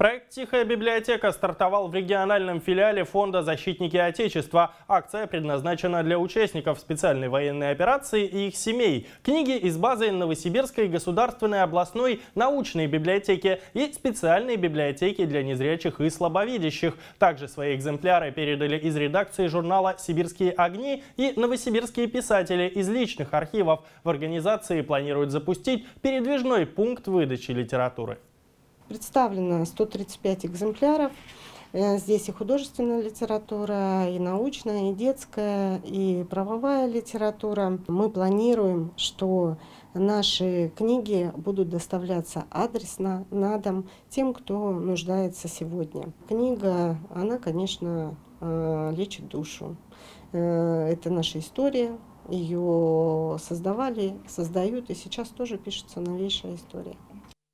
Проект «Тихая библиотека» стартовал в региональном филиале Фонда «Защитники Отечества». Акция предназначена для участников специальной военной операции и их семей. Книги из базы Новосибирской государственной областной научной библиотеки и специальной библиотеки для незрячих и слабовидящих. Также свои экземпляры передали из редакции журнала «Сибирские огни» и новосибирские писатели из личных архивов. В организации планируют запустить передвижной пункт выдачи литературы. Представлено 135 экземпляров. Э, здесь и художественная литература, и научная, и детская, и правовая литература. Мы планируем, что наши книги будут доставляться адресно на дом тем, кто нуждается сегодня. Книга, она, конечно, э, лечит душу. Э, это наша история, ее создавали, создают, и сейчас тоже пишется новейшая история.